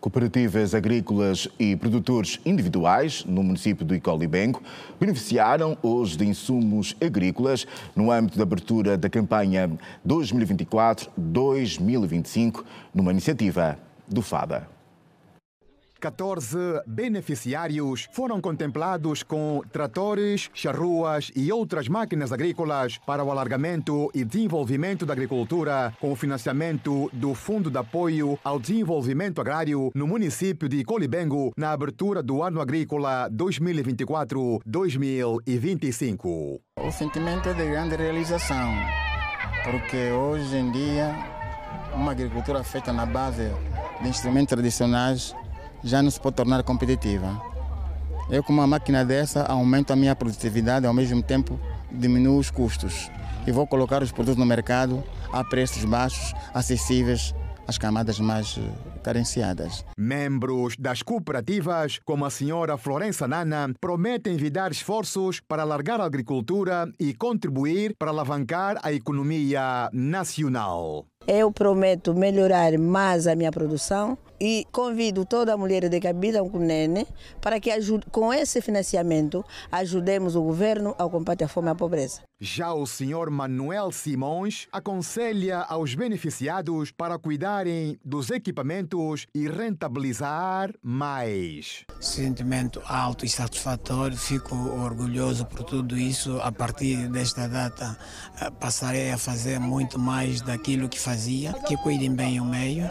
Cooperativas agrícolas e produtores individuais no município do Icolibengo beneficiaram hoje de insumos agrícolas no âmbito da abertura da campanha 2024-2025 numa iniciativa do FADA. 14 beneficiários foram contemplados com tratores, charruas e outras máquinas agrícolas para o alargamento e desenvolvimento da agricultura, com o financiamento do Fundo de Apoio ao Desenvolvimento Agrário no município de Colibengo, na abertura do ano agrícola 2024-2025. O sentimento é de grande realização, porque hoje em dia uma agricultura feita na base de instrumentos tradicionais já não se pode tornar competitiva. Eu, com uma máquina dessa, aumento a minha produtividade e, ao mesmo tempo, diminuo os custos. E vou colocar os produtos no mercado a preços baixos, acessíveis às camadas mais eh, carenciadas. Membros das cooperativas, como a senhora Florença Nana, prometem vidar esforços para alargar a agricultura e contribuir para alavancar a economia nacional. Eu prometo melhorar mais a minha produção e convido toda a mulher de Cabida nene para que ajude, com esse financiamento ajudemos o governo ao combate à fome e à pobreza. Já o senhor Manuel Simões aconselha aos beneficiados para cuidarem dos equipamentos rendimentos e rentabilizar mais. Sentimento alto e satisfatório, fico orgulhoso por tudo isso. A partir desta data, eh, passarei a fazer muito mais daquilo que fazia, que cuidem bem o meio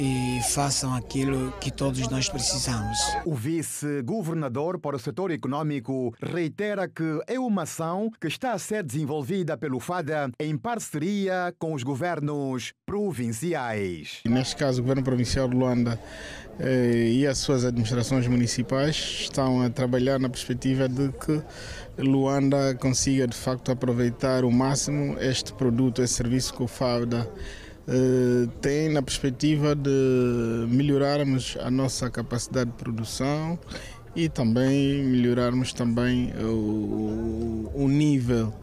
e façam aquilo que todos nós precisamos. O vice-governador para o setor econômico reitera que é uma ação que está a ser desenvolvida pelo FADA em parceria com os governos provinciais. Neste caso, o governo provincial de Luanda eh, e as suas administrações municipais estão a trabalhar na perspectiva de que Luanda consiga de facto aproveitar o máximo este produto, este serviço que o FADA eh, tem na perspectiva de melhorarmos a nossa capacidade de produção e também melhorarmos também o, o nível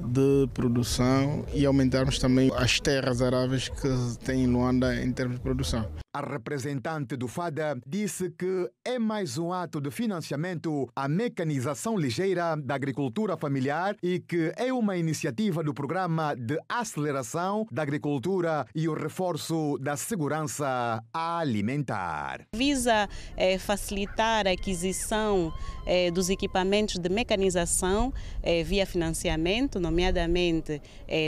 de produção e aumentarmos também as terras aráveis que tem em Luanda em termos de produção. A representante do FADA disse que é mais um ato de financiamento à mecanização ligeira da agricultura familiar e que é uma iniciativa do Programa de Aceleração da Agricultura e o Reforço da Segurança Alimentar. Visa é, facilitar a aquisição é, dos equipamentos de mecanização é, via financiamento, nomeadamente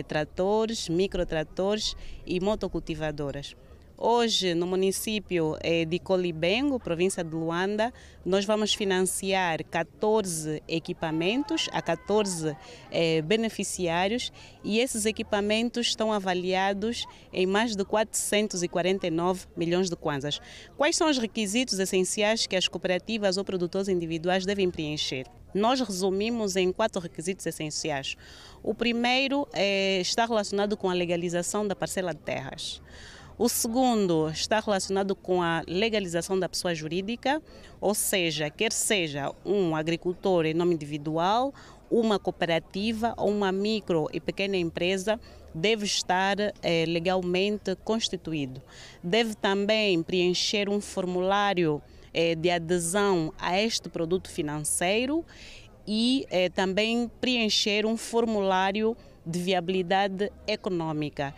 tratores, microtratores e motocultivadoras. Hoje, no município é, de Colibengo, província de Luanda, nós vamos financiar 14 equipamentos a 14 eh, é, beneficiários e esses equipamentos estão avaliados em mais de 449 milhões de kwanzas. Quais são os requisitos essenciais que as cooperativas ou produtores individuais devem preencher? Nós resumimos em quatro requisitos essenciais. O primeiro eh, está relacionado com a legalização da parcela de terras. O segundo está relacionado com a legalização da pessoa jurídica, ou seja, quer seja um agricultor em nome individual, uma cooperativa ou uma micro e pequena empresa deve estar eh, legalmente constituído. Deve também preencher um formulário eh, de adesão a este produto financeiro e eh, também preencher um formulário de viabilidade econômica.